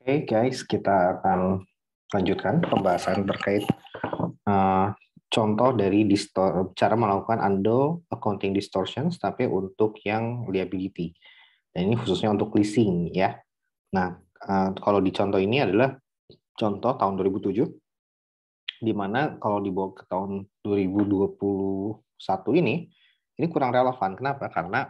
Oke okay, guys, kita akan lanjutkan pembahasan terkait uh, contoh dari distor cara melakukan undo accounting distortions, tapi untuk yang liability. Dan ini khususnya untuk leasing ya. Nah, uh, kalau di contoh ini adalah contoh tahun 2007, di mana kalau dibawa ke tahun 2021 ini, ini kurang relevan. Kenapa? Karena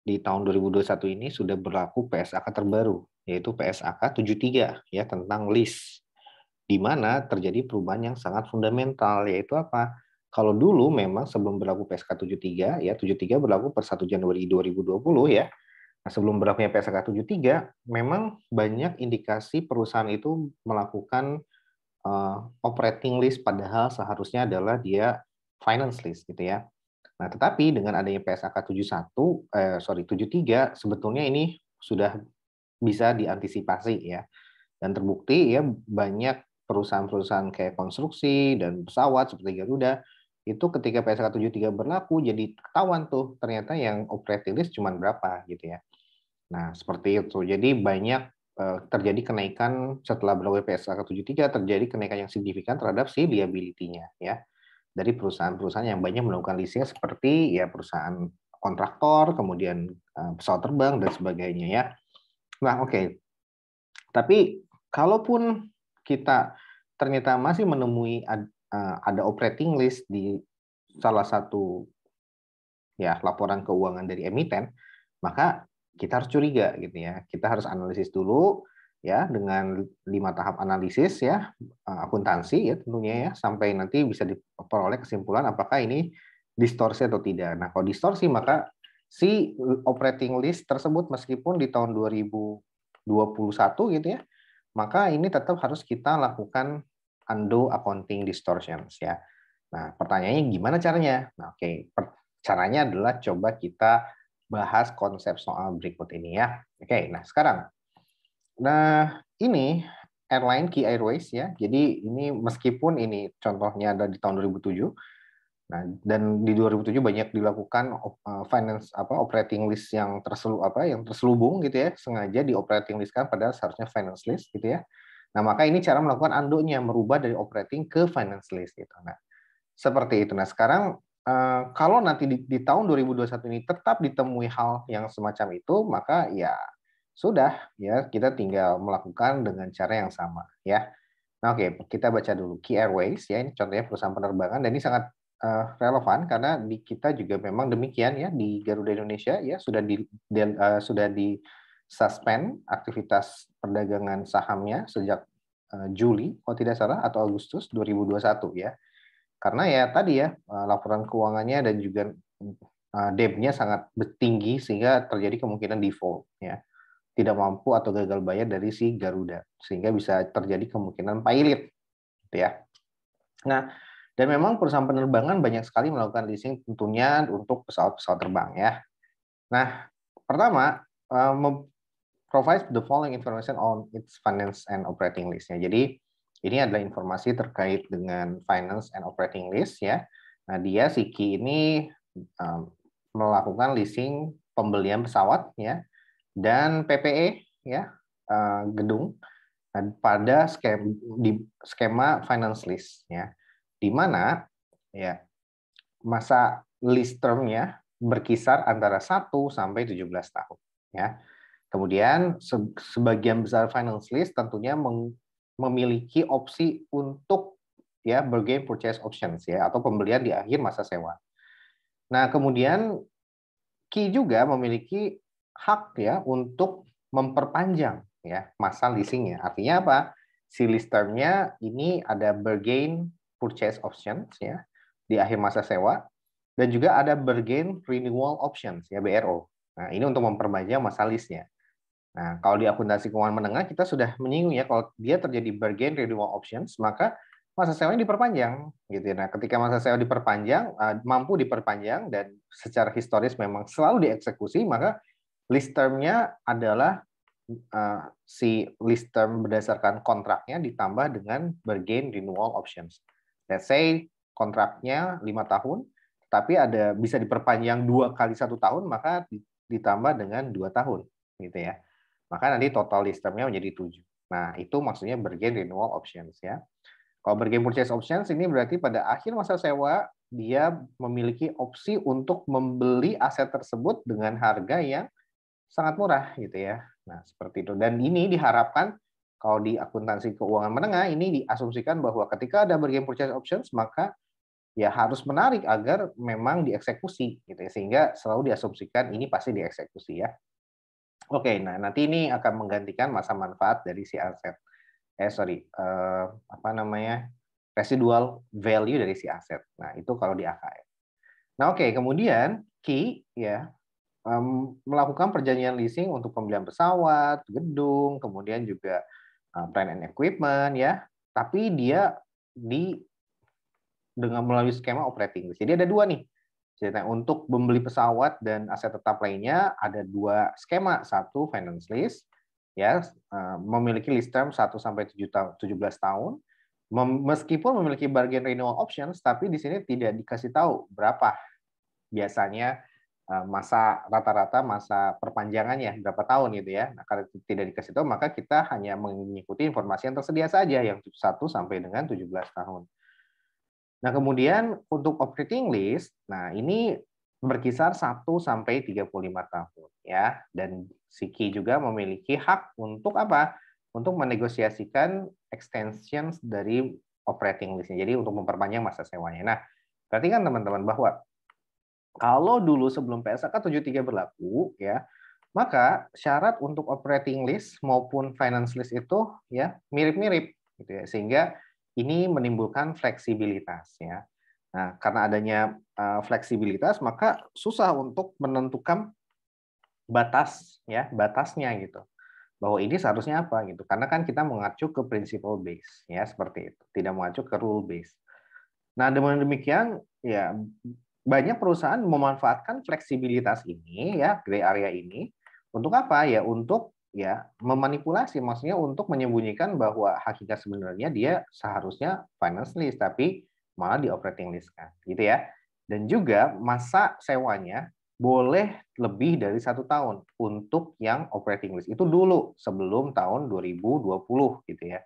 di tahun 2021 ini sudah berlaku PSAK terbaru yaitu PSAK 73 ya tentang list di mana terjadi perubahan yang sangat fundamental yaitu apa? Kalau dulu memang sebelum berlaku PSK 73 ya 73 berlaku per 1 Januari 2020 ya. Nah, sebelum berlakunya PSK 73 memang banyak indikasi perusahaan itu melakukan uh, operating list padahal seharusnya adalah dia finance list gitu ya. Nah, tetapi dengan adanya PSAK 71 eh sorry 73 sebetulnya ini sudah bisa diantisipasi ya. Dan terbukti ya banyak perusahaan-perusahaan kayak konstruksi dan pesawat seperti Garuda itu ketika PSK 73 berlaku jadi ketahuan tuh ternyata yang operating list cuma berapa gitu ya. Nah, seperti itu. Jadi banyak eh, terjadi kenaikan setelah berlaku PSK 73 terjadi kenaikan yang signifikan terhadap si liability-nya ya. Dari perusahaan-perusahaan yang banyak melakukan leasing seperti ya perusahaan kontraktor, kemudian eh, pesawat terbang dan sebagainya ya. Nah, oke. Okay. Tapi kalaupun kita ternyata masih menemui eh, ada operating list di salah satu ya laporan keuangan dari emiten, maka kita harus curiga gitu ya. Kita harus analisis dulu ya dengan lima tahap analisis ya eh, akuntansi ya tentunya ya sampai nanti bisa diperoleh kesimpulan apakah ini distorsi atau tidak. Nah, kalau distorsi maka si operating list tersebut meskipun di tahun 2021 gitu ya, maka ini tetap harus kita lakukan undo accounting distortions ya. Nah, pertanyaannya gimana caranya? Nah, oke, okay. caranya adalah coba kita bahas konsep soal berikut ini ya. Oke, okay, nah sekarang nah ini airline Key Airways ya. Jadi ini meskipun ini contohnya ada di tahun 2007, Nah, dan di 2007 banyak dilakukan eh, finance apa operating list yang terselu apa yang terselubung gitu ya, sengaja di operating list kan padahal seharusnya finance list gitu ya. Nah, maka ini cara melakukan andonya merubah dari operating ke finance list gitu. Nah, seperti itu. Nah, sekarang eh, kalau nanti di, di tahun 2021 ini tetap ditemui hal yang semacam itu, maka ya sudah ya kita tinggal melakukan dengan cara yang sama ya. Nah, oke, okay, kita baca dulu Key Airways ya ini contohnya perusahaan penerbangan dan ini sangat uh, relevan karena di kita juga memang demikian ya di Garuda Indonesia ya sudah di, di uh, eh, sudah di suspend aktivitas perdagangan sahamnya sejak uh, Juli kalau tidak salah atau Agustus 2021 ya. Karena ya tadi ya uh, laporan keuangannya dan juga uh, debt-nya sangat tinggi sehingga terjadi kemungkinan default ya. Tidak mampu atau gagal bayar dari si Garuda sehingga bisa terjadi kemungkinan pailit gitu ya. Nah, dan memang perusahaan penerbangan banyak sekali melakukan leasing tentunya untuk pesawat-pesawat terbang ya. Nah, pertama um, eh, provides the following information on its finance and operating list-nya. Jadi ini adalah informasi terkait dengan finance and operating list ya. Nah, dia Siki ini um, melakukan leasing pembelian pesawat ya dan PPE ya uh, gedung pada skema, di skema finance list ya di mana ya masa lease termnya berkisar antara 1 sampai 17 tahun ya. Kemudian sebagian besar finance lease tentunya memiliki opsi untuk ya bargain purchase options ya atau pembelian di akhir masa sewa. Nah, kemudian Ki juga memiliki hak ya untuk memperpanjang ya masa leasingnya. Artinya apa? Si lease termnya ini ada bargain purchase options ya di akhir masa sewa dan juga ada bargain renewal options ya BRO. Nah, ini untuk memperbanyak masa listnya. Nah, kalau di akuntansi keuangan menengah kita sudah menyinggung ya kalau dia terjadi bargain renewal options, maka masa sewanya diperpanjang gitu ya. Nah, ketika masa sewa diperpanjang, eh, mampu diperpanjang dan secara historis memang selalu dieksekusi, maka list termnya adalah eh, si list term berdasarkan kontraknya ditambah dengan bargain renewal options let's say kontraknya lima tahun, tapi ada bisa diperpanjang dua kali satu tahun, maka ditambah dengan dua tahun, gitu ya. Maka nanti total listernya menjadi tujuh. Nah, itu maksudnya bergen renewal options ya. Kalau bergen purchase options ini berarti pada akhir masa sewa dia memiliki opsi untuk membeli aset tersebut dengan harga yang sangat murah gitu ya. Nah, seperti itu. Dan ini diharapkan kalau di akuntansi keuangan menengah ini diasumsikan bahwa ketika ada bargain purchase options maka ya harus menarik agar memang dieksekusi gitu ya sehingga selalu diasumsikan ini pasti dieksekusi ya. Oke, nah nanti ini akan menggantikan masa manfaat dari si aset. Eh sorry, eh, apa namanya residual value dari si aset. Nah itu kalau di AKM. Nah oke, kemudian Ki ya melakukan perjanjian leasing untuk pembelian pesawat, gedung, kemudian juga Uh, plan and equipment ya, tapi dia di dengan melalui skema operating lease. Jadi ada dua nih. Jadi untuk membeli pesawat dan aset tetap lainnya ada dua skema. Satu finance lease ya uh, memiliki lease term 1 sampai 17 tahun. Meskipun memiliki bargain renewal options tapi di sini tidak dikasih tahu berapa biasanya Eh, masa rata-rata masa perpanjangannya berapa tahun gitu ya. Nah, kalau tidak dikasih tahu maka kita hanya mengikuti informasi yang tersedia saja yang satu sampai dengan 17 tahun. Nah, kemudian untuk operating list, nah ini berkisar 1 sampai 35 tahun ya dan Siki juga memiliki hak untuk apa? Untuk menegosiasikan extensions dari operating listnya. Jadi untuk memperpanjang masa sewanya. Nah, perhatikan teman-teman bahwa kalau dulu sebelum PSK kan 73 berlaku ya, maka syarat untuk operating list maupun finance list itu ya mirip-mirip gitu ya. Sehingga ini menimbulkan fleksibilitas ya. Nah, karena adanya uh, fleksibilitas maka susah untuk menentukan batas ya, batasnya gitu. Bahwa ini seharusnya apa gitu. Karena kan kita mengacu ke principle base ya seperti itu, tidak mengacu ke rule base. Nah, dengan demikian ya banyak perusahaan memanfaatkan fleksibilitas ini ya gray area ini untuk apa ya untuk ya memanipulasi maksudnya untuk menyembunyikan bahwa hakikat sebenarnya dia seharusnya finance list tapi malah di operating list kan gitu ya dan juga masa sewanya boleh lebih dari satu tahun untuk yang operating list itu dulu sebelum tahun 2020 gitu ya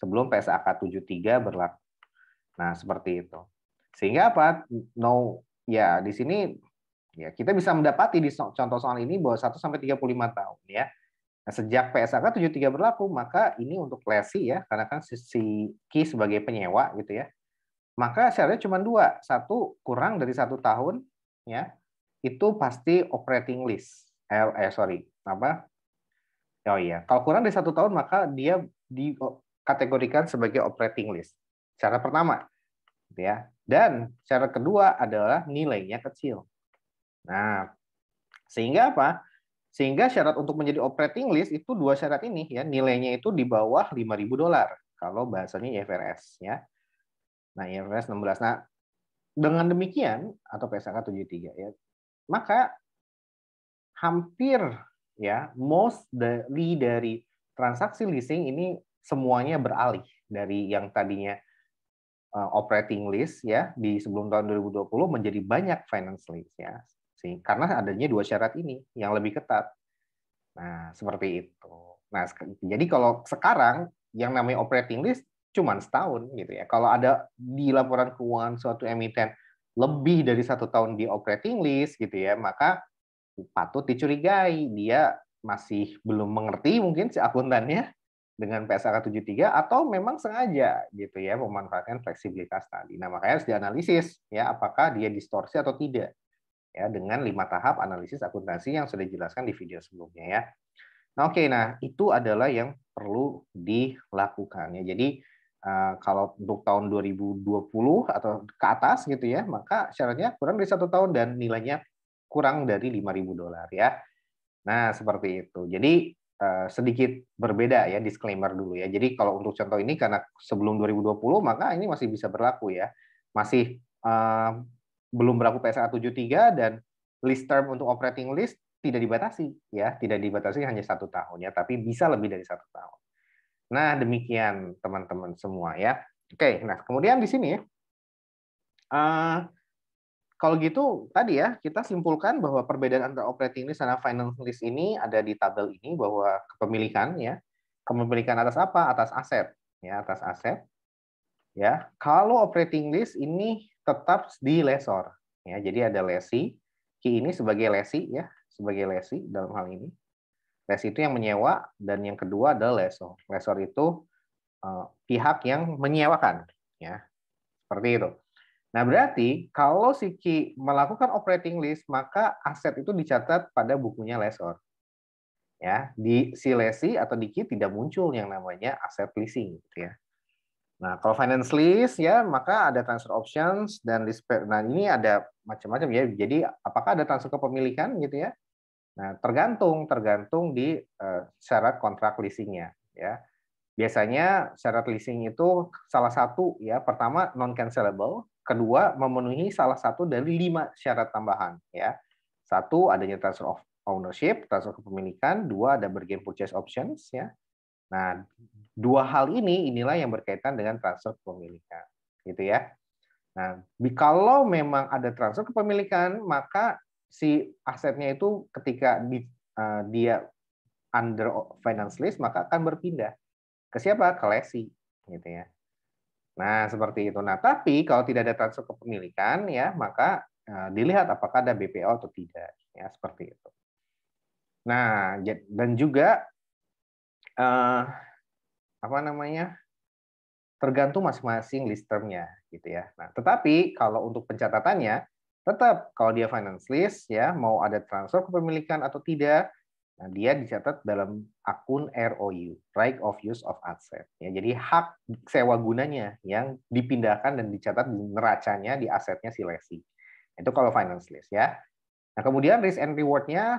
sebelum PSAK 73 berlaku nah seperti itu sehingga apa no ya di sini ya kita bisa mendapati di contoh soal ini bahwa 1 sampai 35 tahun ya. Nah, sejak PSK 73 berlaku, maka ini untuk lesi ya, karena kan si Ki sebagai penyewa gitu ya. Maka syaratnya cuma dua, satu kurang dari satu tahun ya, itu pasti operating list. Eh, eh sorry, apa? Oh iya, kalau kurang dari satu tahun maka dia dikategorikan sebagai operating list. Cara pertama, gitu ya. Dan syarat kedua adalah nilainya kecil. Nah, sehingga apa? Sehingga syarat untuk menjadi operating list itu dua syarat ini ya, nilainya itu di bawah 5000 dolar kalau bahasanya IFRS ya. Nah, IFRS 16. Nah, dengan demikian atau PSK 73 ya, maka hampir ya most dari dari transaksi leasing ini semuanya beralih dari yang tadinya Eh, operating list ya di sebelum tahun 2020 menjadi banyak finance list ya sih karena adanya dua syarat ini yang lebih ketat nah seperti itu nah jadi kalau sekarang yang namanya operating list cuma setahun gitu ya kalau ada di laporan keuangan suatu emiten lebih dari satu tahun di operating list gitu ya maka patut dicurigai dia masih belum mengerti mungkin si akuntannya dengan PSAK 73 atau memang sengaja gitu ya memanfaatkan fleksibilitas tadi. Nah, makanya harus dianalisis ya apakah dia distorsi atau tidak. Ya, dengan lima tahap analisis akuntansi yang sudah dijelaskan di video sebelumnya ya. Nah, oke okay, nah itu adalah yang perlu dilakukan ya. Jadi eh, kalau untuk tahun 2020 atau ke atas gitu ya, maka syaratnya kurang dari satu tahun dan nilainya kurang dari 5.000 dolar ya. Nah, seperti itu. Jadi Eh, sedikit berbeda ya disclaimer dulu ya. Jadi kalau untuk contoh ini karena sebelum 2020 maka ini masih bisa berlaku ya. Masih uh, belum berlaku PSA 73 dan list term untuk operating list tidak dibatasi ya, tidak dibatasi hanya satu tahun ya, tapi bisa lebih dari satu tahun. Nah demikian teman-teman semua ya. Oke, nah kemudian di sini ya. Uh, kalau gitu tadi ya kita simpulkan bahwa perbedaan antara operating list dan finance list ini ada di tabel ini bahwa kepemilikan ya kepemilikan atas apa atas aset ya atas aset ya kalau operating list ini tetap di lesor ya jadi ada lesi ki ini sebagai lesi ya sebagai lesi dalam hal ini lesi itu yang menyewa dan yang kedua adalah lesor lesor itu uh, pihak yang menyewakan ya seperti itu Nah, berarti kalau si Ki melakukan operating list, maka aset itu dicatat pada bukunya lesor. Ya, di si lesi atau di Ki tidak muncul yang namanya aset leasing gitu ya. Nah, kalau finance lease ya maka ada transfer options dan lease nah ini ada macam-macam ya. Jadi apakah ada transfer kepemilikan gitu ya? Nah, tergantung tergantung di uh, syarat kontrak leasingnya ya. Biasanya syarat leasing itu salah satu ya pertama non cancelable kedua memenuhi salah satu dari lima syarat tambahan ya satu adanya transfer of ownership transfer kepemilikan dua ada bargain purchase options ya nah dua hal ini inilah yang berkaitan dengan transfer kepemilikan gitu ya nah kalau memang ada transfer kepemilikan maka si asetnya itu ketika di, uh, dia under finance list maka akan berpindah ke siapa ke lesi gitu ya Nah, seperti itu. Nah, tapi kalau tidak ada transfer kepemilikan ya, maka eh, dilihat apakah ada BPO atau tidak. Ya, seperti itu. Nah, dan juga eh, apa namanya? tergantung masing-masing list termnya gitu ya. Nah, tetapi kalau untuk pencatatannya tetap kalau dia finance list ya mau ada transfer kepemilikan atau tidak Nah, dia dicatat dalam akun ROU, Right of Use of Asset. Ya, jadi hak sewa gunanya yang dipindahkan dan dicatat di neracanya di asetnya si lesi. Itu kalau finance list ya. Nah, kemudian risk and reward-nya,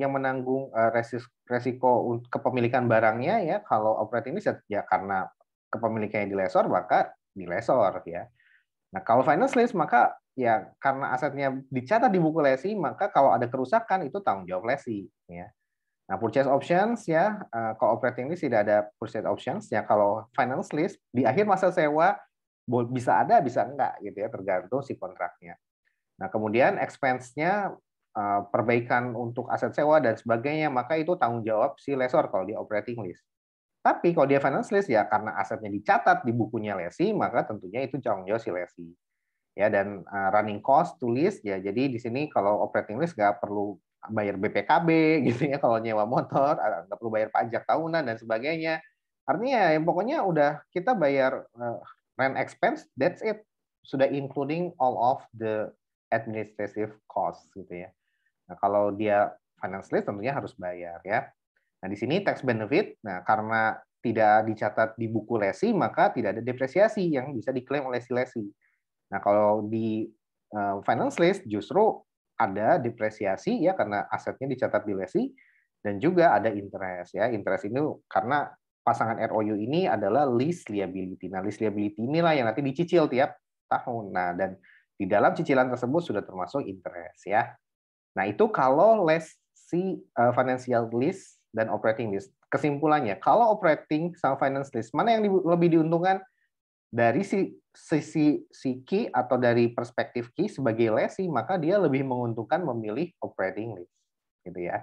yang menanggung eh, resiko kepemilikan barangnya ya kalau operating lease ya karena kepemilikannya di lesor maka di lesor ya. Nah, kalau finance lease maka ya karena asetnya dicatat di buku lesi maka kalau ada kerusakan itu tanggung jawab lesi ya. Nah, purchase options ya, eh, kalau operating list tidak ada purchase options ya. Kalau finance list di akhir masa sewa bisa ada, bisa enggak gitu ya, tergantung si kontraknya. Nah, kemudian expense-nya eh, perbaikan untuk aset sewa dan sebagainya, maka itu tanggung jawab si lesor kalau di operating list. Tapi kalau dia finance list ya karena asetnya dicatat di bukunya lesi, maka tentunya itu tanggung jawab si lesi. Ya dan eh, running cost to list ya. Jadi di sini kalau operating list nggak perlu bayar BPKB gitu ya kalau nyewa motor ah, nggak perlu bayar pajak tahunan dan sebagainya artinya yang pokoknya udah kita bayar eh, rent expense that's it sudah including all of the administrative costs gitu ya nah kalau dia finance list tentunya harus bayar ya nah di sini tax benefit nah karena tidak dicatat di buku lesi maka tidak ada depresiasi yang bisa diklaim oleh si lesi nah kalau di eh, finance list justru ada depresiasi ya karena asetnya dicatat di lesi dan juga ada interest ya. Interest ini karena pasangan ROU ini adalah lease liability. Nah, lease liability inilah yang nanti dicicil tiap tahun. Nah, dan di dalam cicilan tersebut sudah termasuk interest ya. Nah, itu kalau lesi uh, financial lease dan operating lease. Kesimpulannya, kalau operating sama finance lease, mana yang lebih diuntungkan? dari si sisi key atau dari perspektif key sebagai lesi maka dia lebih menguntungkan memilih operating lease gitu ya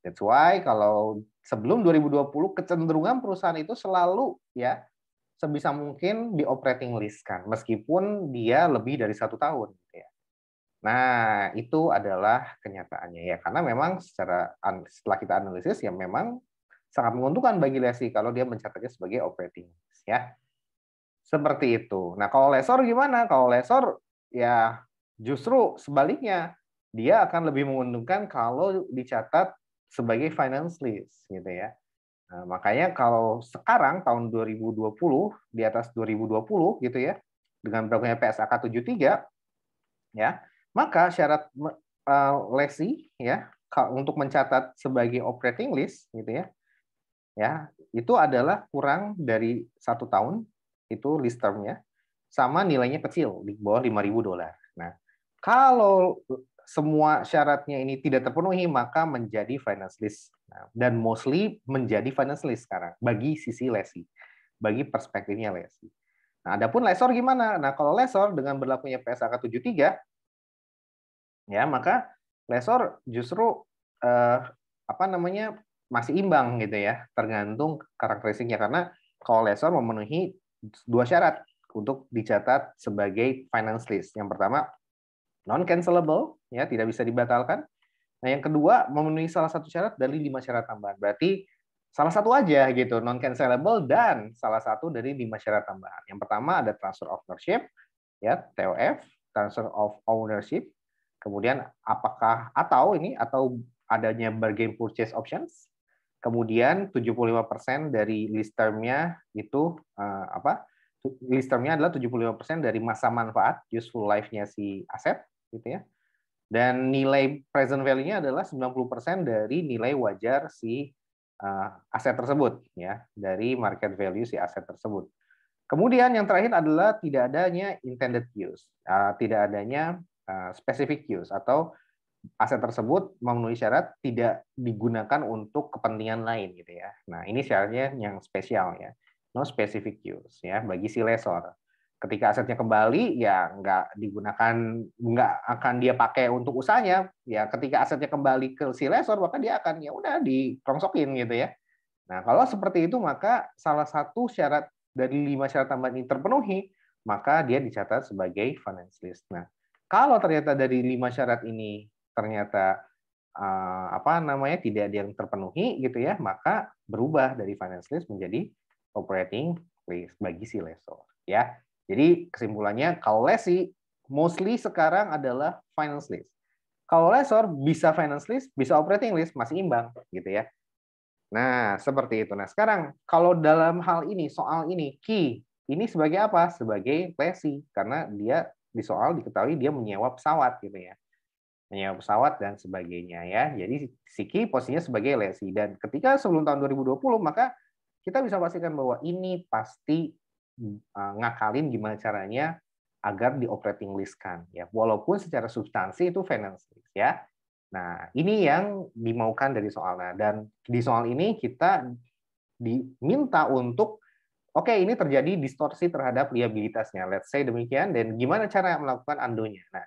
that's why kalau sebelum 2020 kecenderungan perusahaan itu selalu ya sebisa mungkin di operating lease kan meskipun dia lebih dari satu tahun gitu ya nah itu adalah kenyataannya ya karena memang secara setelah kita analisis ya memang sangat menguntungkan bagi lesi kalau dia mencatatnya sebagai operating lease ya seperti itu. Nah, kalau lesor gimana? Kalau lesor ya justru sebaliknya dia akan lebih menguntungkan kalau dicatat sebagai finance lease gitu ya. Nah, makanya kalau sekarang tahun 2020 di atas 2020 gitu ya dengan berlakunya PSAK 73 ya, maka syarat uh, lesi ya untuk mencatat sebagai operating list gitu ya. Ya, itu adalah kurang dari satu tahun itu list termnya sama nilainya kecil di bawah 5.000 dolar. Nah, kalau semua syaratnya ini tidak terpenuhi maka menjadi finance list nah, dan mostly menjadi finance list sekarang bagi sisi lesi, bagi perspektifnya lesi. Nah, adapun lesor gimana? Nah, kalau lesor dengan berlakunya PSAK 73 ya maka lesor justru eh, apa namanya masih imbang gitu ya, tergantung karakteristiknya karena kalau lesor memenuhi dua syarat untuk dicatat sebagai finance list. Yang pertama, non cancelable, ya tidak bisa dibatalkan. Nah, yang kedua memenuhi salah satu syarat dari lima syarat tambahan. Berarti salah satu aja gitu, non cancelable dan salah satu dari lima syarat tambahan. Yang pertama ada transfer of ownership, ya TOF, transfer of ownership. Kemudian apakah atau ini atau adanya bargain purchase options Kemudian 75% dari list termnya itu uh, apa? List termnya adalah 75% dari masa manfaat useful life-nya si aset gitu ya. Dan nilai present value-nya adalah 90% dari nilai wajar si uh, aset tersebut ya, dari market value si aset tersebut. Kemudian yang terakhir adalah tidak adanya intended use, uh, tidak adanya uh, specific use atau aset tersebut memenuhi syarat tidak digunakan untuk kepentingan lain gitu ya. Nah, ini syaratnya yang spesial ya. No specific use ya bagi si lesor. Ketika asetnya kembali ya nggak digunakan nggak akan dia pakai untuk usahanya. Ya ketika asetnya kembali ke si lesor maka dia akan ya udah dikrongsokin gitu ya. Nah, kalau seperti itu maka salah satu syarat dari lima syarat tambahan ini terpenuhi, maka dia dicatat sebagai finance list. Nah, kalau ternyata dari lima syarat ini ternyata uh, apa namanya tidak ada yang terpenuhi gitu ya, maka berubah dari finance lease menjadi operating lease bagi si lessor ya. Jadi kesimpulannya kalau lessee mostly sekarang adalah finance lease. Kalau lessor bisa finance lease, bisa operating lease masih imbang gitu ya. Nah, seperti itu. Nah, sekarang kalau dalam hal ini soal ini key ini sebagai apa? Sebagai lessee karena dia di soal diketahui dia menyewa pesawat gitu ya menyewa pesawat dan sebagainya ya. Jadi Siki posisinya sebagai lesi dan ketika sebelum tahun 2020 maka kita bisa pastikan bahwa ini pasti eh, ngakalin gimana caranya agar di operating list kan ya. Walaupun secara substansi itu finance list ya. Nah, ini yang dimaukan dari soalnya dan di soal ini kita diminta untuk oke okay, ini terjadi distorsi terhadap liabilitasnya. Let's say demikian dan gimana cara melakukan andonya. Nah,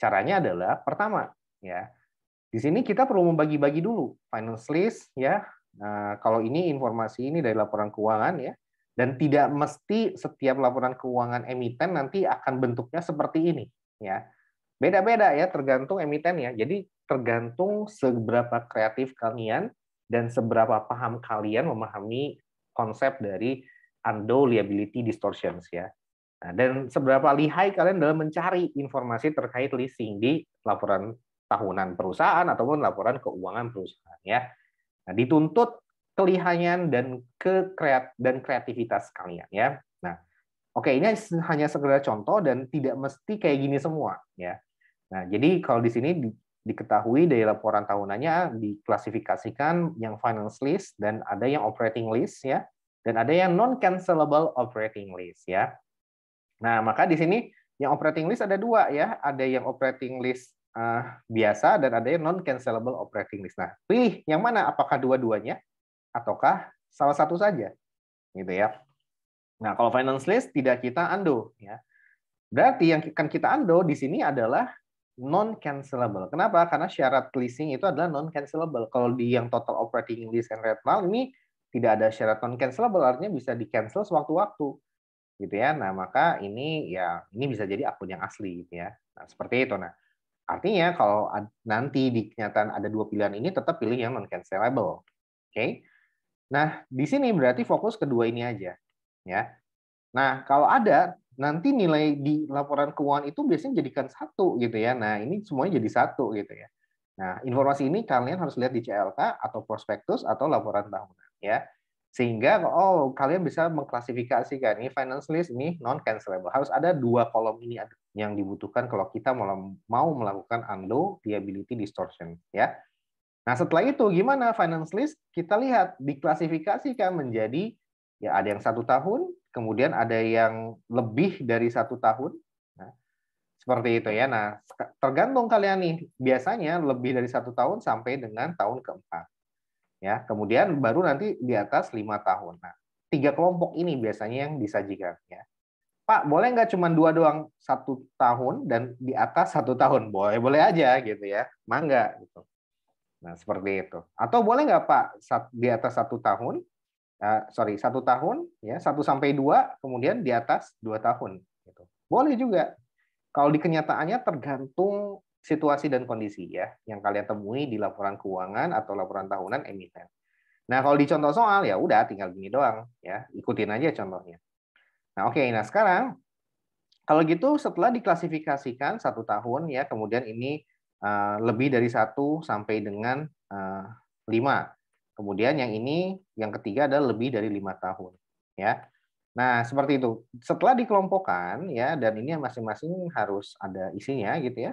Caranya adalah pertama, ya. Di sini kita perlu membagi-bagi dulu finance list ya. Nah, kalau ini informasi ini dari laporan keuangan ya dan tidak mesti setiap laporan keuangan emiten nanti akan bentuknya seperti ini ya. Beda-beda ya tergantung emiten ya. Jadi tergantung seberapa kreatif kalian dan seberapa paham kalian memahami konsep dari undo liability distortions ya. Nah, dan seberapa lihai kalian dalam mencari informasi terkait leasing di laporan tahunan perusahaan ataupun laporan keuangan perusahaan ya. Nah, dituntut kelihayan dan ke dan kreativitas kalian ya. Nah, oke okay, ini hanya sekedar contoh dan tidak mesti kayak gini semua ya. Nah, jadi kalau di sini di, diketahui dari laporan tahunannya diklasifikasikan yang finance list dan ada yang operating list ya dan ada yang non cancelable operating list ya. Nah, maka di sini yang operating list ada dua ya, ada yang operating list uh, biasa dan ada yang non cancelable operating list. Nah, pilih yang mana? Apakah dua-duanya ataukah salah satu saja? Gitu ya. Nah, kalau finance list tidak kita undo ya. Berarti yang akan kita undo di sini adalah non cancelable. Kenapa? Karena syarat leasing itu adalah non cancelable. Kalau di yang total operating list and red ini tidak ada syarat non cancelable, artinya bisa di cancel sewaktu-waktu gitu ya. Nah, maka ini ya ini bisa jadi akun yang asli gitu ya. Nah, seperti itu nah. Artinya kalau nanti di kenyataan ada dua pilihan ini tetap pilih yang non cancelable. Oke. Okay? Nah, di sini berarti fokus kedua ini aja ya. Nah, kalau ada nanti nilai di laporan keuangan itu biasanya jadikan satu gitu ya. Nah, ini semuanya jadi satu gitu ya. Nah, informasi ini kalian harus lihat di CLK atau prospektus atau laporan tahunan ya sehingga oh kalian bisa mengklasifikasikan ini finance list ini non cancelable harus ada dua kolom ini yang dibutuhkan kalau kita mau melakukan undo liability distortion ya nah setelah itu gimana finance list kita lihat diklasifikasikan menjadi ya ada yang satu tahun kemudian ada yang lebih dari satu tahun nah, seperti itu ya nah tergantung kalian nih biasanya lebih dari satu tahun sampai dengan tahun keempat ya kemudian baru nanti di atas lima tahun nah tiga kelompok ini biasanya yang disajikan ya Pak boleh nggak cuma dua doang satu tahun dan di atas satu tahun boleh boleh aja gitu ya mangga gitu nah seperti itu atau boleh nggak Pak di atas satu tahun uh, sorry satu tahun ya satu sampai dua kemudian di atas dua tahun gitu boleh juga kalau di kenyataannya tergantung situasi dan kondisi ya yang kalian temui di laporan keuangan atau laporan tahunan emiten. Nah, kalau di contoh soal ya udah tinggal gini doang ya, ikutin aja contohnya. Nah, oke. Okay. Nah, sekarang kalau gitu setelah diklasifikasikan satu tahun ya, kemudian ini eh, lebih dari satu sampai dengan eh, lima. Kemudian yang ini yang ketiga adalah lebih dari lima tahun ya. Nah, seperti itu. Setelah dikelompokkan ya dan ini masing-masing harus ada isinya gitu ya.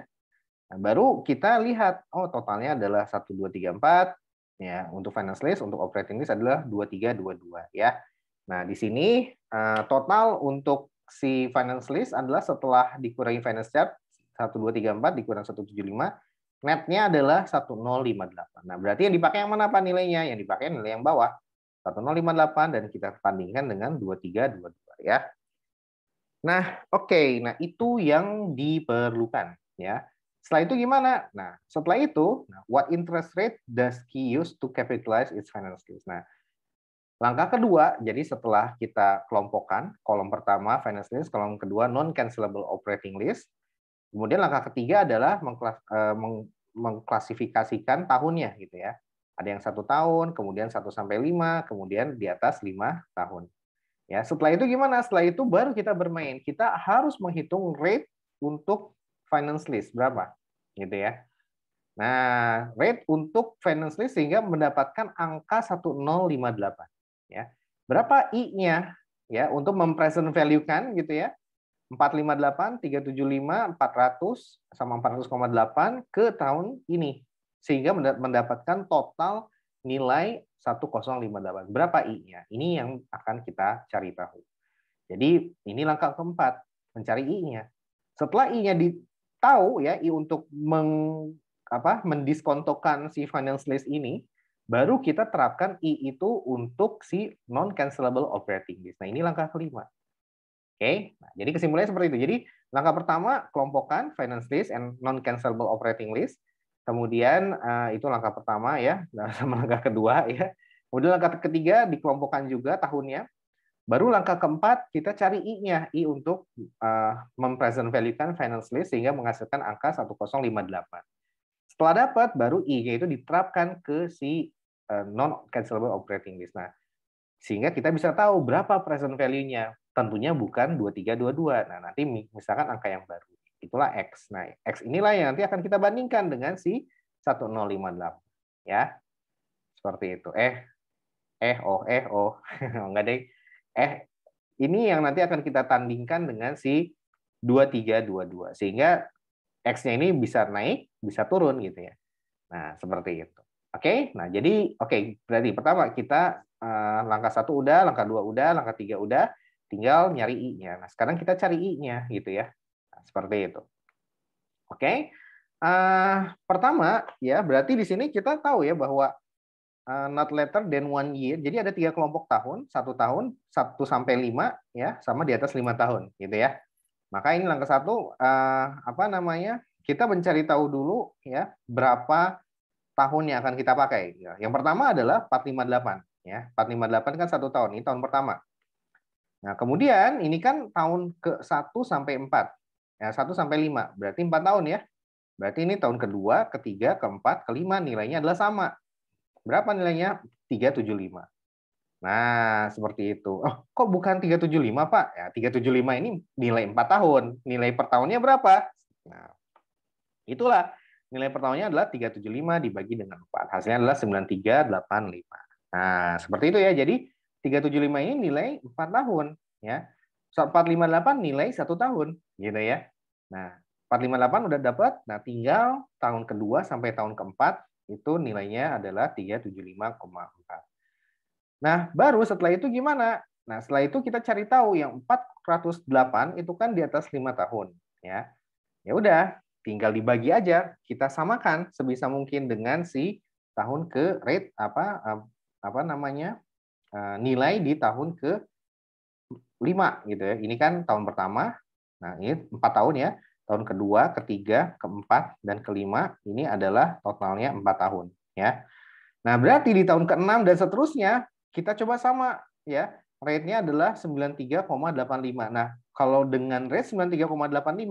Nah, baru kita lihat, oh totalnya adalah 1, 2, 3, empat Ya, untuk finance list, untuk operating list adalah 2, 3, dua dua Ya. Nah, di sini eh, total untuk si finance list adalah setelah dikurangi finance chart, 1, 2, tiga empat dikurang 1, 7, lima netnya adalah satu lima delapan Nah, berarti yang dipakai yang mana Pak nilainya? Yang dipakai nilai yang bawah, satu lima delapan dan kita bandingkan dengan dua dua tiga dua ya. Nah, oke. Okay. Nah, itu yang diperlukan ya. Setelah itu gimana? Nah, setelah itu, nah, what interest rate does he use to capitalize its finance skills? Nah, langkah kedua, jadi setelah kita kelompokkan, kolom pertama finance list, kolom kedua non-cancelable operating list, kemudian langkah ketiga adalah eh, mengklasifikasikan tahunnya gitu ya. Ada yang satu tahun, kemudian 1 sampai lima kemudian di atas lima tahun. Ya, setelah itu gimana? Setelah itu baru kita bermain. Kita harus menghitung rate untuk finance list berapa gitu ya. Nah, rate untuk finance list sehingga mendapatkan angka 1058 ya. Berapa I-nya ya untuk mempresent value kan gitu ya. 458, 375, 400 sama 400,8 ke tahun ini sehingga mendapatkan total nilai 1058. Berapa I-nya? Ini yang akan kita cari tahu. Jadi ini langkah keempat, mencari I-nya. Setelah I-nya di, tahu ya untuk meng, apa, mendiskontokan si finance list ini, baru kita terapkan I itu untuk si non-cancelable operating list Nah, ini langkah kelima. Oke, okay? nah, jadi kesimpulannya seperti itu. Jadi langkah pertama kelompokkan finance list and non-cancelable operating list Kemudian eh, itu langkah pertama ya, langkah kedua ya. Kemudian langkah ketiga dikelompokkan juga tahunnya. Baru langkah keempat, kita cari I-nya. I untuk uh, eh, mempresent value-kan financially list sehingga menghasilkan angka 1058. Setelah dapat, baru I-nya itu diterapkan ke si uh, eh, non-cancelable operating list. Nah, sehingga kita bisa tahu berapa present value-nya. Tentunya bukan 2322. Nah, nanti misalkan angka yang baru. Itulah X. Nah, X inilah yang nanti akan kita bandingkan dengan si 1058. Ya, seperti itu. Eh, eh, oh, eh, oh. Enggak deh eh ini yang nanti akan kita tandingkan dengan si 2322 sehingga x-nya ini bisa naik, bisa turun gitu ya. Nah, seperti itu. Oke, okay? nah jadi oke okay, berarti pertama kita eh, langkah satu udah, langkah dua udah, langkah tiga udah, tinggal nyari i-nya. Nah sekarang kita cari i-nya gitu ya, nah, seperti itu. Oke, okay? uh, eh, pertama ya berarti di sini kita tahu ya bahwa Eh, not later than one year. Jadi ada tiga kelompok tahun, satu tahun, satu sampai lima, ya, sama di atas lima tahun, gitu ya. Maka ini langkah satu, uh, apa namanya? Kita mencari tahu dulu, ya, berapa tahun yang akan kita pakai. Gitu. Yang pertama adalah 458, ya. 458 kan satu tahun, ini tahun pertama. Nah, kemudian ini kan tahun ke 1 sampai 4. Ya, 1 sampai 5, berarti 4 tahun ya. Berarti ini tahun kedua, ketiga, keempat, kelima nilainya adalah sama Berapa nilainya? 375. Nah, seperti itu. Oh, kok bukan 375, Pak? Ya, 375 ini nilai 4 tahun. Nilai per tahunnya berapa? Nah, itulah. Nilai per tahunnya adalah 375 dibagi dengan 4. Hasilnya adalah 9385. Nah, seperti itu ya. Jadi 375 ini nilai 4 tahun. ya 458 nilai 1 tahun. Gitu ya. Nah, 458 udah dapat. Nah, tinggal tahun kedua sampai tahun keempat itu nilainya adalah 375,4. Nah, baru setelah itu gimana? Nah, setelah itu kita cari tahu yang 408 itu kan di atas 5 tahun, ya. Ya udah, tinggal dibagi aja, kita samakan sebisa mungkin dengan si tahun ke rate apa eh, apa namanya? Eh, nilai di tahun ke 5 gitu ya. Ini kan tahun pertama. Nah, ini 4 tahun ya tahun kedua, ketiga, keempat, dan kelima ini adalah totalnya empat tahun. Ya. Nah, berarti di tahun keenam dan seterusnya kita coba sama ya. Rate-nya adalah 93,85. Nah, kalau dengan rate 93,85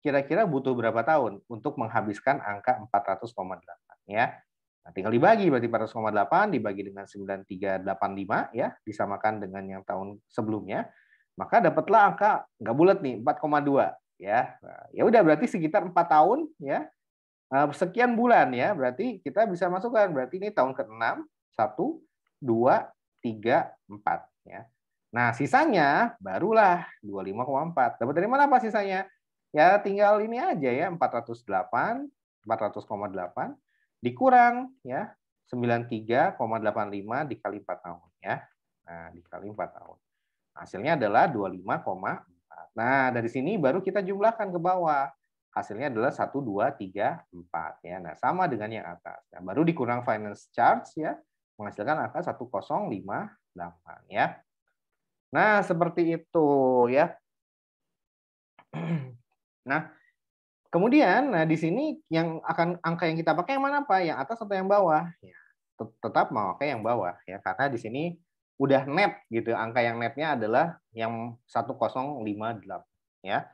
kira-kira butuh berapa tahun untuk menghabiskan angka 400,8 ya. Nah, tinggal dibagi berarti 400,8 dibagi dengan 9385 ya, disamakan dengan yang tahun sebelumnya, maka dapatlah angka nggak bulat nih 4,2 ya nah, ya udah berarti sekitar empat tahun ya nah, sekian bulan ya berarti kita bisa masukkan berarti ini tahun ke-6 1 2 3 4 ya nah sisanya barulah 25,4 dapat dari mana apa sisanya ya tinggal ini aja ya 408 400,8 dikurang ya 93,85 dikali 4 tahun ya. Nah, dikali 4 tahun. Hasilnya adalah Nah, dari sini baru kita jumlahkan ke bawah. Hasilnya adalah satu dua tiga empat Ya. Nah, sama dengan yang atas. Nah, baru dikurang finance charge, ya, menghasilkan angka satu lima 1058. Ya. Nah, seperti itu. ya. Nah, kemudian nah di sini yang akan angka yang kita pakai yang mana Pak? Yang atas atau yang bawah? Ya, tetap mau pakai yang bawah ya karena di sini udah net gitu. Angka yang netnya adalah yang 1058 ya.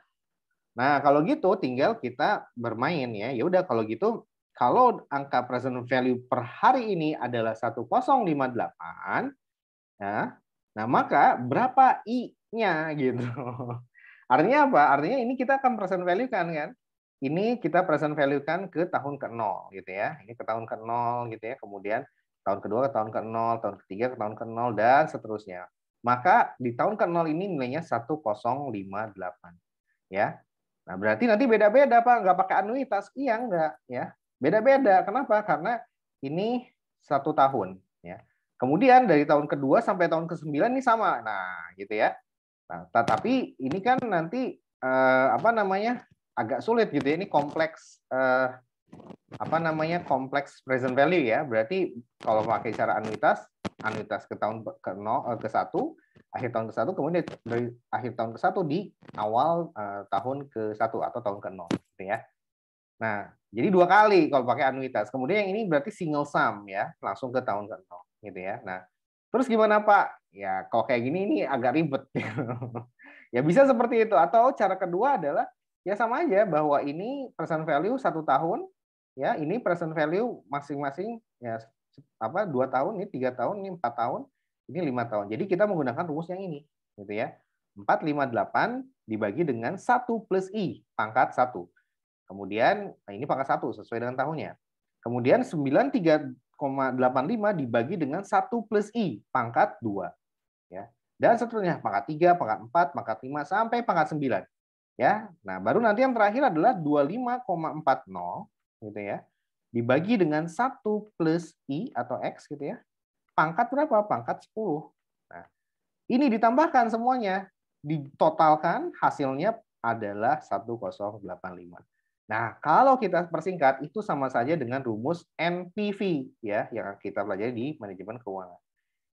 Nah, kalau gitu tinggal kita bermain ya. Ya udah kalau gitu kalau angka present value per hari ini adalah 1058 ya. Nah, maka berapa i-nya gitu. Artinya apa? Artinya ini kita akan present value kan kan? Ini kita present value kan ke tahun ke nol gitu ya. Ini ke tahun ke nol gitu ya. Kemudian tahun kedua ke tahun ke nol, tahun ketiga ke tahun ke nol, dan seterusnya. Maka di tahun ke nol ini nilainya 1058. Ya. Nah, berarti nanti beda-beda, Pak. Nggak pakai anuitas. Iya, nggak. Ya. Beda-beda. Kenapa? Karena ini satu tahun. Ya. Kemudian dari tahun kedua sampai tahun ke-9 ini sama. Nah, gitu ya. Nah, tetapi ini kan nanti eh, apa namanya agak sulit gitu ya. Ini kompleks eh, apa namanya kompleks present value ya. Berarti kalau pakai cara anuitas, anuitas ke tahun ke, no, eh, ke satu akhir tahun ke satu kemudian dari akhir tahun ke satu di awal eh, tahun ke satu atau tahun ke nol gitu ya. Nah, jadi dua kali kalau pakai anuitas. Kemudian yang ini berarti single sum ya, langsung ke tahun ke nol gitu ya. Nah, terus gimana Pak? Ya, kalau kayak gini ini agak ribet. ya bisa seperti itu atau cara kedua adalah ya sama aja bahwa ini present value satu tahun ya ini present value masing-masing ya apa dua tahun ini tiga tahun ini empat tahun ini lima tahun jadi kita menggunakan rumus yang ini gitu ya Empat lima delapan dibagi dengan satu plus i pangkat satu. Kemudian nah ini pangkat satu sesuai dengan tahunnya. Kemudian sembilan tiga delapan lima dibagi dengan satu plus i pangkat dua. Ya. Dan seterusnya pangkat tiga, pangkat empat, pangkat lima sampai pangkat sembilan. Ya. Nah, baru nanti yang terakhir adalah dua lima empat nol gitu ya dibagi dengan 1 plus i atau x gitu ya. Pangkat berapa? Pangkat 10. Nah, ini ditambahkan semuanya, ditotalkan hasilnya adalah 1085. Nah, kalau kita persingkat itu sama saja dengan rumus NPV ya yang kita pelajari di manajemen keuangan.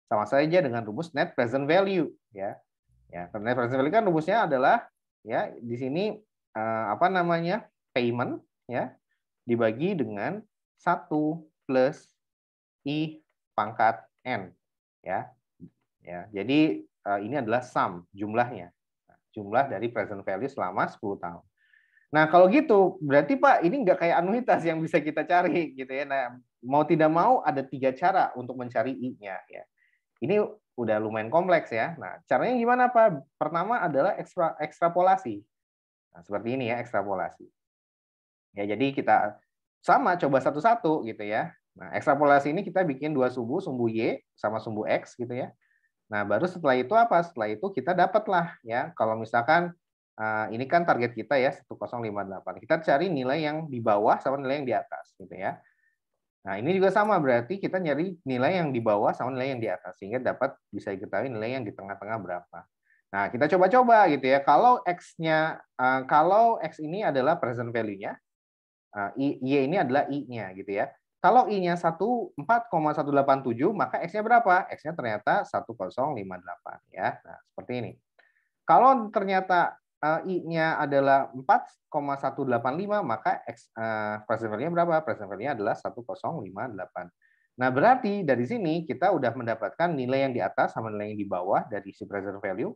Sama saja dengan rumus net present value ya. Ya, net present value kan rumusnya adalah ya di sini eh, apa namanya? payment ya dibagi dengan 1 plus I pangkat N. Ya. Ya, jadi eh, ini adalah sum jumlahnya. Nah, jumlah dari present value selama 10 tahun. Nah, kalau gitu berarti Pak ini nggak kayak anuitas yang bisa kita cari gitu ya. Nah, mau tidak mau ada tiga cara untuk mencari I-nya ya. Ini udah lumayan kompleks ya. Nah, caranya gimana Pak? Pertama adalah ekstra, ekstrapolasi. Nah, seperti ini ya ekstrapolasi. Ya, jadi kita sama coba satu-satu gitu ya. Nah, ekstrapolasi ini kita bikin dua sumbu, sumbu Y sama sumbu X gitu ya. Nah, baru setelah itu apa? Setelah itu kita dapatlah ya. Kalau misalkan eh, ini kan target kita ya 1058. Kita cari nilai yang di bawah sama nilai yang di atas gitu ya. Nah, ini juga sama berarti kita nyari nilai yang di bawah sama nilai yang di atas sehingga dapat bisa diketahui nilai yang di tengah-tengah berapa. Nah, kita coba-coba gitu ya. Kalau x-nya eh, kalau x ini adalah present value-nya, Eh, y, ini adalah I-nya gitu ya. Kalau I-nya 14,187 4,187, maka X-nya berapa? X-nya ternyata 1058 ya. Nah, seperti ini. Kalau ternyata eh, I-nya adalah 4,185, maka X uh, eh, present value-nya berapa? Present value-nya adalah 1058. Nah, berarti dari sini kita udah mendapatkan nilai yang di atas sama nilai yang di bawah dari si present value,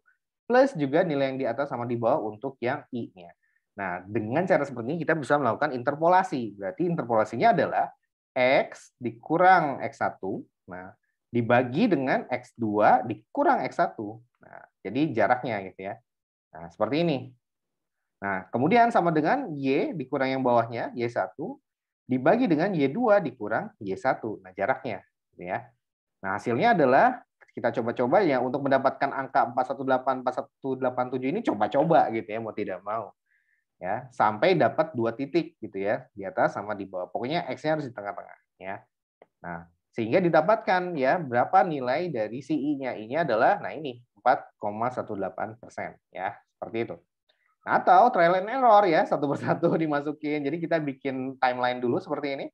plus juga nilai yang di atas sama di bawah untuk yang I-nya. Nah, dengan cara seperti ini kita bisa melakukan interpolasi. Berarti interpolasinya adalah X dikurang X1, nah, dibagi dengan X2 dikurang X1. Nah, jadi jaraknya gitu ya. Nah, seperti ini. Nah, kemudian sama dengan Y dikurang yang bawahnya, Y1, dibagi dengan Y2 dikurang Y1. Nah, jaraknya. Gitu ya. Nah, hasilnya adalah kita coba-coba ya untuk mendapatkan angka 418, 4187 ini coba-coba gitu ya, mau tidak mau ya sampai dapat dua titik gitu ya di atas sama di bawah pokoknya x-nya harus di tengah-tengah ya nah sehingga didapatkan ya berapa nilai dari si i-nya ini adalah nah ini 4,18 persen ya seperti itu nah, atau trial and error ya satu persatu dimasukin jadi kita bikin timeline dulu seperti ini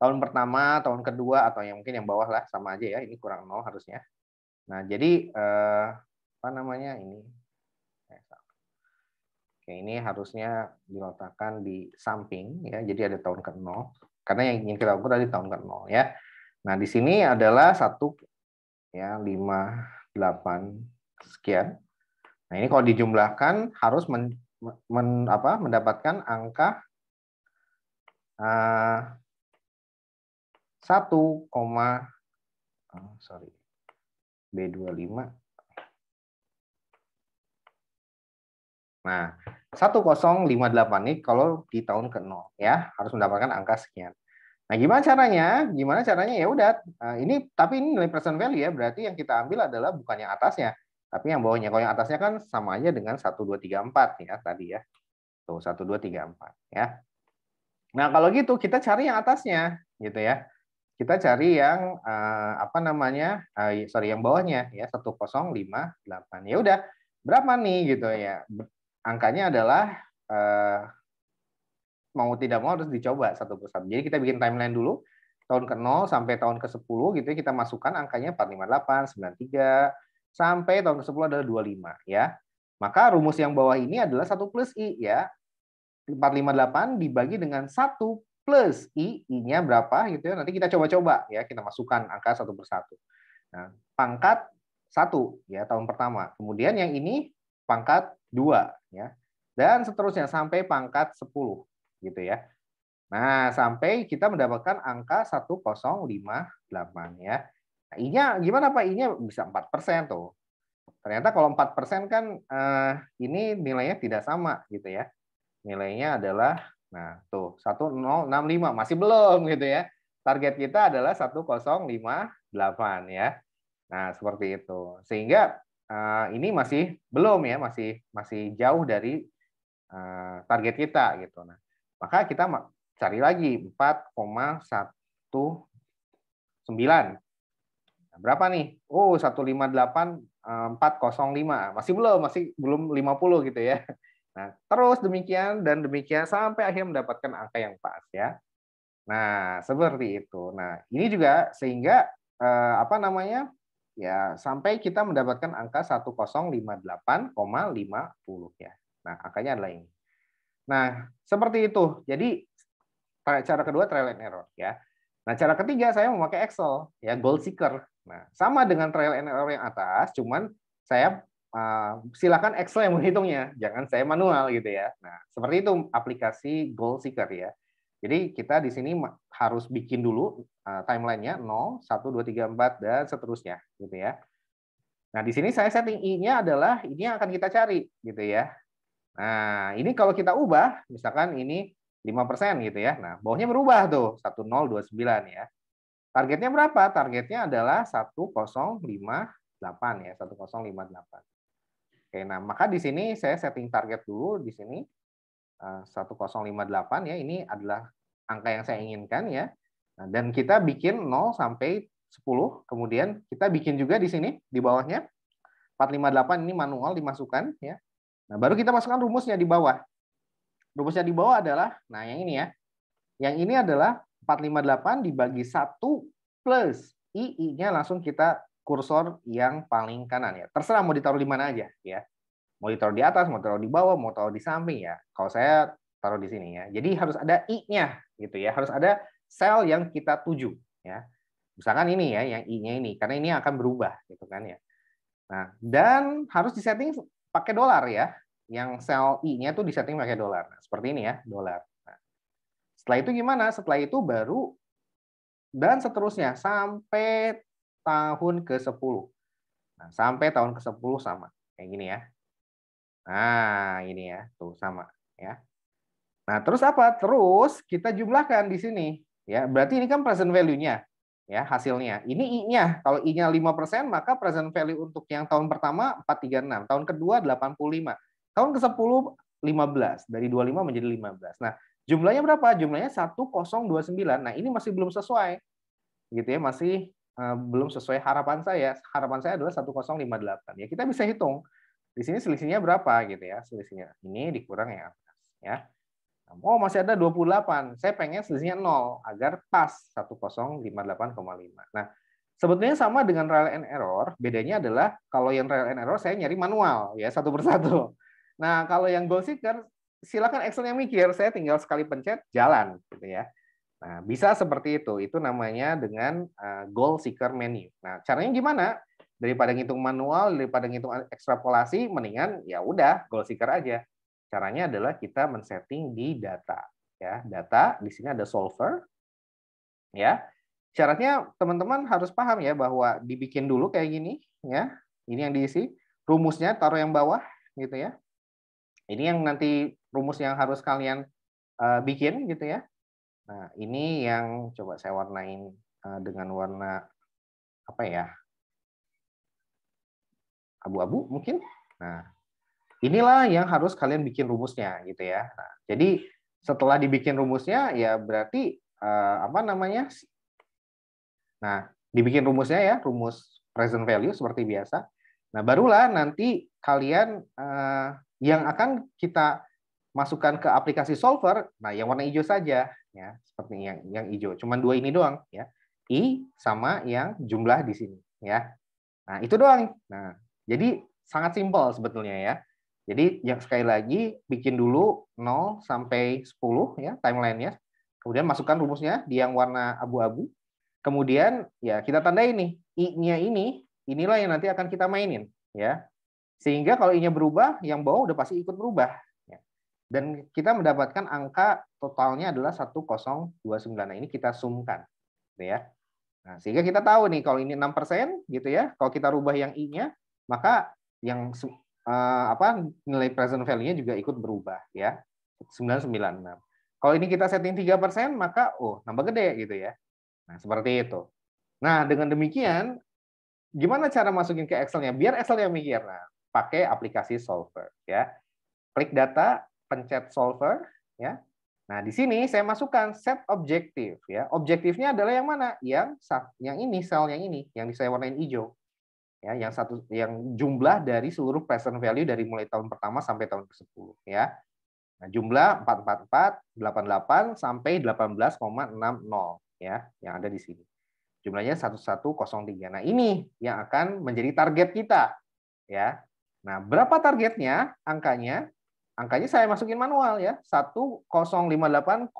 tahun pertama tahun kedua atau yang mungkin yang bawah lah sama aja ya ini kurang nol harusnya nah jadi eh, apa namanya ini Oke, ini harusnya diletakkan di samping ya. Jadi ada tahun ke-0 karena yang ingin kita ukur tadi tahun ke-0 ya. Nah, di sini adalah 1 ya 5 8 sekian. Nah, ini kalau dijumlahkan harus men, men apa mendapatkan angka uh, eh, 1, oh, sorry B25 Nah, 1058 nih kalau di tahun ke-0 ya, harus mendapatkan angka sekian. Nah, gimana caranya? Gimana caranya? Ya udah, eh, ini tapi ini nilai present value ya, berarti yang kita ambil adalah bukan yang atasnya, tapi yang bawahnya. Kalau yang atasnya kan sama aja dengan 1234 ya tadi ya. Tuh 1234 ya. Nah, kalau gitu kita cari yang atasnya gitu ya. Kita cari yang eh, apa namanya? Eh, sorry, yang bawahnya ya 1058. Ya udah, berapa nih gitu ya angkanya adalah uh, mau tidak mau harus dicoba satu persatu. Jadi kita bikin timeline dulu tahun ke 0 sampai tahun ke 10 gitu ya kita masukkan angkanya 458, 93 sampai tahun ke 10 adalah 25 ya. Maka rumus yang bawah ini adalah 1 plus i ya. 458 dibagi dengan 1 plus i, i-nya berapa gitu ya. Nanti kita coba-coba ya, kita masukkan angka satu persatu. Nah, pangkat 1 ya tahun pertama. Kemudian yang ini pangkat 2 ya. Dan seterusnya sampai pangkat 10 gitu ya. Nah, sampai kita mendapatkan angka 1058 ya. Nah, I-nya gimana Pak? ini nya bisa 4% tuh. Ternyata kalau 4% kan eh, ini nilainya tidak sama gitu ya. Nilainya adalah nah tuh 1065 masih belum gitu ya. Target kita adalah 1058 ya. Nah, seperti itu. Sehingga Eh, ini masih belum ya, masih masih jauh dari eh, target kita gitu. Nah, maka kita cari lagi 4,19. Nah, berapa nih? Oh, 158 405. Eh, masih belum, masih belum 50 gitu ya. Nah, terus demikian dan demikian sampai akhirnya mendapatkan angka yang pas ya. Nah, seperti itu. Nah, ini juga sehingga apa namanya? ya sampai kita mendapatkan angka 1058,50 ya. Nah, angkanya adalah ini. Nah, seperti itu. Jadi cara kedua trial and error ya. Nah, cara ketiga saya memakai Excel ya goal seeker. Nah, sama dengan trial and error yang atas, cuman saya uh, silakan Excel yang menghitungnya, jangan saya manual gitu ya. Nah, seperti itu aplikasi goal seeker ya. Jadi kita di sini harus bikin dulu eh, timelinenya 0, 1, 2, 3, 4, dan seterusnya. gitu ya. Nah, di sini saya setting i-nya adalah ini yang akan kita cari. gitu ya. Nah, ini kalau kita ubah, misalkan ini 5% gitu ya. Nah, bawahnya berubah tuh, 1029 ya. Targetnya berapa? Targetnya adalah 1058 ya, 1058. Oke, nah maka di sini saya setting target dulu di sini 1058 eh, ya ini adalah angka yang saya inginkan ya. Nah, dan kita bikin 0 sampai 10, kemudian kita bikin juga di sini di bawahnya 458 ini manual dimasukkan ya. Nah, baru kita masukkan rumusnya di bawah. Rumusnya di bawah adalah nah yang ini ya. Yang ini adalah 458 dibagi 1 plus i-nya langsung kita kursor yang paling kanan ya. Terserah mau ditaruh di mana aja ya. Mau ditaruh di atas, mau taruh di bawah, mau taruh di samping ya. Kalau saya taruh di sini ya. Jadi harus ada i-nya gitu ya. Harus ada sel yang kita tuju ya. Misalkan ini ya, yang i-nya ini karena ini akan berubah gitu kan ya. Nah, dan harus disetting pakai dolar ya. Yang sel i-nya tuh disetting pakai dolar. Nah, seperti ini ya, dolar. Nah, setelah itu gimana? Setelah itu baru dan seterusnya sampai tahun ke-10. Nah, sampai tahun ke-10 sama. Kayak gini ya. Nah, ini ya, tuh sama ya. Nah, terus apa? Terus kita jumlahkan di sini ya. Berarti ini kan present value-nya ya hasilnya. Ini i-nya. Kalau i-nya 5%, maka present value untuk yang tahun pertama 436, tahun kedua 85, tahun ke-10 15, dari 25 menjadi 15. Nah, jumlahnya berapa? Jumlahnya 1029. Nah, ini masih belum sesuai. Gitu ya, masih eh, belum sesuai harapan saya. Harapan saya adalah 1058. Ya, kita bisa hitung di sini selisihnya berapa gitu ya? Selisihnya ini dikurang ya ya. Oh, masih ada 28. Saya pengen selisihnya 0 agar pas 1058,5. Nah, sebetulnya sama dengan trial and error, bedanya adalah kalau yang trial and error saya nyari manual ya satu persatu. Nah, kalau yang goal seeker silakan Excel yang mikir, saya tinggal sekali pencet jalan gitu ya. Nah, bisa seperti itu. Itu namanya dengan eh, goal seeker menu. Nah, caranya gimana? daripada ngitung manual, daripada ngitung ekstrapolasi, mendingan ya udah goal seeker aja. Caranya adalah kita men-setting di data, ya data. Di sini ada solver, ya. Syaratnya teman-teman harus paham ya bahwa dibikin dulu kayak gini, ya. Ini yang diisi, rumusnya taruh yang bawah, gitu ya. Ini yang nanti rumus yang harus kalian uh, bikin, gitu ya. Nah, ini yang coba saya warnain uh, dengan warna apa ya? abu-abu mungkin. Nah, inilah yang harus kalian bikin rumusnya gitu ya. Nah, jadi setelah dibikin rumusnya ya berarti eh, apa namanya? Nah, dibikin rumusnya ya, rumus present value seperti biasa. Nah, barulah nanti kalian eh, yang akan kita masukkan ke aplikasi solver, nah yang warna hijau saja ya, seperti yang yang hijau. Cuman dua ini doang ya. I sama yang jumlah di sini ya. Nah, itu doang. Nah, jadi sangat simpel sebetulnya ya. Jadi yang sekali lagi bikin dulu 0 sampai 10 ya timelinenya. Kemudian masukkan rumusnya di yang warna abu-abu. Kemudian ya kita tandai nih i-nya ini inilah yang nanti akan kita mainin ya. Sehingga kalau i-nya berubah, yang bawah udah pasti ikut berubah. Ya. Dan kita mendapatkan angka totalnya adalah 1029. Nah, ini kita sumkan. Gitu ya. Nah, sehingga kita tahu nih kalau ini 6% gitu ya. Kalau kita rubah yang i-nya, maka yang uh, apa nilai present value-nya juga ikut berubah ya. 996. Kalau ini kita setting 3%, maka oh, nambah gede gitu ya. Nah, seperti itu. Nah, dengan demikian gimana cara masukin ke Excel-nya? Biar Excel yang mikir. Nah, pakai aplikasi solver ya. Klik data, pencet solver ya. Nah, di sini saya masukkan set objektif ya. Objektifnya adalah yang mana? Yang yang ini, sel yang ini, yang saya warnain hijau ya yang satu yang jumlah dari seluruh present value dari mulai tahun pertama sampai tahun ke-10 ya. Nah, jumlah 444 88 sampai 18,60 ya yang ada di sini. Jumlahnya 1103. Nah, ini yang akan menjadi target kita ya. Nah, berapa targetnya? Angkanya angkanya saya masukin manual ya. 1058,50.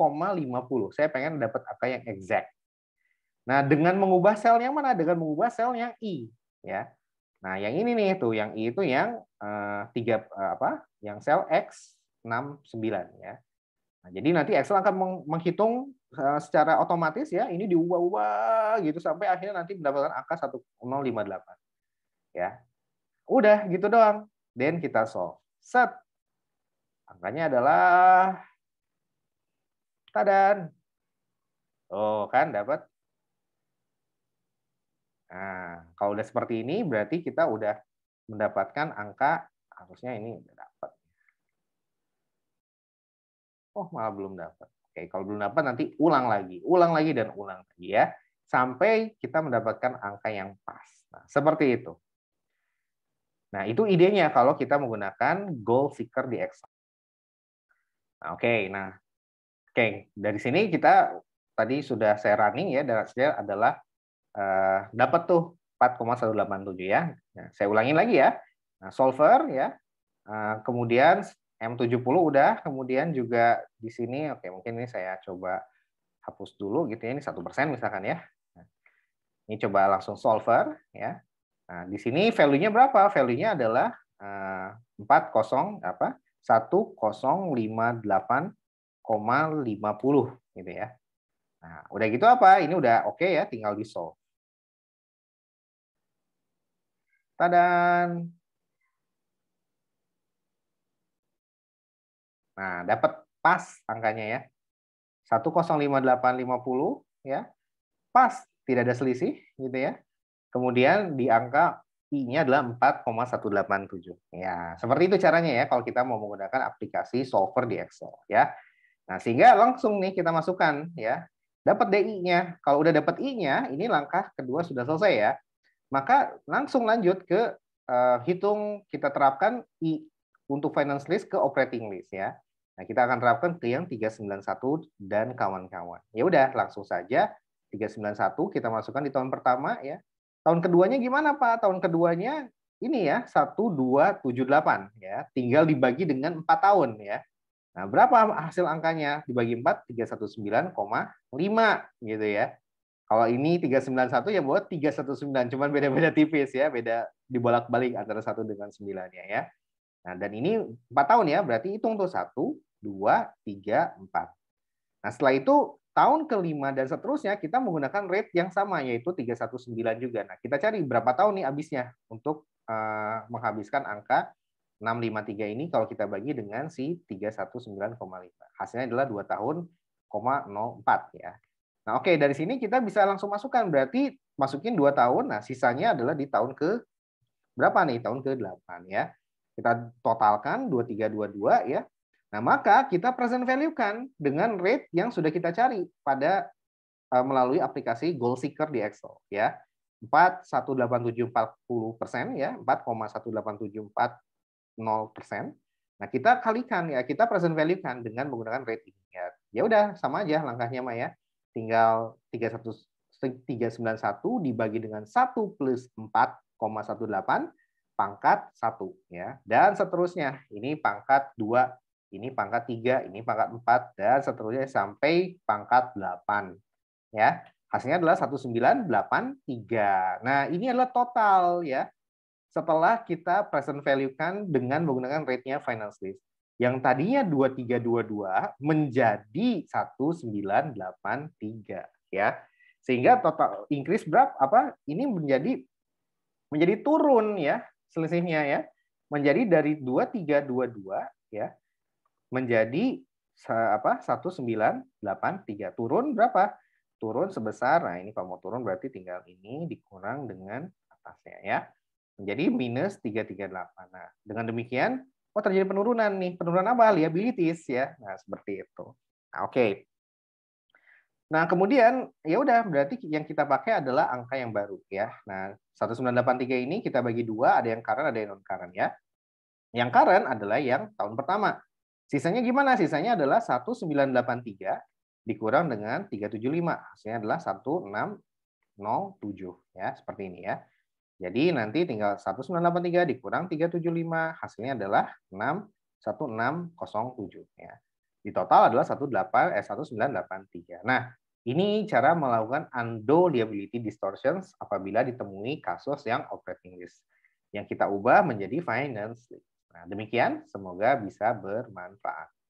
Saya pengen dapat angka yang exact. Nah, dengan mengubah sel yang mana? Dengan mengubah sel yang I ya. Nah, yang ini nih itu, yang I itu yang tiga uh, apa? Yang sel X69 ya. Nah, jadi nanti Excel akan menghitung eh, secara otomatis ya, ini diubah-ubah gitu sampai akhirnya nanti mendapatkan angka 1058. Ya. Udah gitu doang. Then kita solve. Set. Angkanya adalah tadan. Oh, kan dapat Nah, kalau udah seperti ini berarti kita udah mendapatkan angka harusnya ini udah dapat. Oh, malah belum dapat. Oke, kalau belum dapat nanti ulang lagi, ulang lagi dan ulang lagi ya sampai kita mendapatkan angka yang pas. Nah, seperti itu. Nah, itu idenya kalau kita menggunakan goal seeker di Excel. Nah, oke, nah oke, dari sini kita tadi sudah saya running ya, dan hasilnya adalah eh, dapat tuh 4,187 ya. Nah, saya ulangin lagi ya. Nah, solver ya. Eh, kemudian M70 udah, kemudian juga di sini, oke mungkin ini saya coba hapus dulu gitu ya, ini satu persen misalkan ya. Nah, ini coba langsung solver ya. Nah, di sini value-nya berapa? Value-nya adalah eh, empat eh, apa? 1058,50 gitu ya. Nah, udah gitu apa? Ini udah oke okay ya, tinggal di solve. Tadan. Nah, dapat pas angkanya ya. 1,05850 ya. Pas, tidak ada selisih gitu ya. Kemudian di angka I-nya adalah 4,187. Ya, seperti itu caranya ya kalau kita mau menggunakan aplikasi solver di Excel ya. Nah, sehingga langsung nih kita masukkan ya. Dapat DI-nya. Kalau udah dapat I-nya, ini langkah kedua sudah selesai ya. Maka langsung lanjut ke uh, hitung kita terapkan I untuk finance list ke operating list ya. Nah, kita akan terapkan ke yang 391 dan kawan-kawan. Ya udah, langsung saja 391 kita masukkan di tahun pertama ya. Tahun keduanya gimana Pak? Tahun keduanya ini ya 1278 ya. Tinggal dibagi dengan 4 tahun ya. Nah, berapa hasil angkanya? Dibagi 4 319,5 gitu ya. Kalau ini 391 ya buat 319, cuman beda-beda tipis ya, beda dibolak-balik antara satu dengan sembilannya ya. Nah, dan ini 4 tahun ya, berarti hitung tuh 1, 2, 3, 4. Nah, setelah itu tahun kelima dan seterusnya kita menggunakan rate yang sama yaitu 319 juga. Nah, kita cari berapa tahun nih habisnya untuk uh, menghabiskan angka 653 ini kalau kita bagi dengan si 319,5. Hasilnya adalah 2 tahun, 0,04 ya. Nah, oke, okay, dari sini kita bisa langsung masukkan. Berarti masukin dua tahun. Nah, sisanya adalah di tahun ke berapa nih? Tahun ke-8 ya. Kita totalkan 2322 ya. Nah, maka kita present value-kan dengan rate yang sudah kita cari pada uh, melalui aplikasi Goal Seeker di Excel ya. 4,18740 persen ya, 4,18740 persen. Nah, kita kalikan ya, kita present value-kan dengan menggunakan rate ini ya. Ya udah, sama aja langkahnya Maya tinggal 391 dibagi dengan 1 plus 4,18 pangkat 1 ya dan seterusnya ini pangkat 2 ini pangkat 3 ini pangkat 4 dan seterusnya sampai pangkat 8 ya hasilnya adalah 1983 nah ini adalah total ya setelah kita present value kan dengan menggunakan rate-nya finance list yang tadinya 2322 menjadi 1983 ya. Sehingga total increase berapa apa ini menjadi menjadi turun ya selisihnya ya. Menjadi dari 2322 ya menjadi apa 1983 turun berapa? Turun sebesar nah ini kalau mau turun berarti tinggal ini dikurang dengan atasnya ya. Menjadi minus 338. Nah, dengan demikian oh terjadi penurunan nih. Penurunan apa? Liabilities ya. Nah, seperti itu. Nah, oke. Okay. Nah, kemudian ya udah berarti yang kita pakai adalah angka yang baru ya. Nah, 1983 ini kita bagi dua, ada yang current, ada yang non current ya. Yang current adalah yang tahun pertama. Sisanya gimana? Sisanya adalah 1983 dikurang dengan 375. Hasilnya adalah 1607 ya, seperti ini ya. Jadi nanti tinggal 1983 dikurang 375, hasilnya adalah 61607 ya. Di total adalah 18 eh 1983. Nah, ini cara melakukan undo liability distortions apabila ditemui kasus yang operating risk yang kita ubah menjadi finance list. Nah, demikian semoga bisa bermanfaat.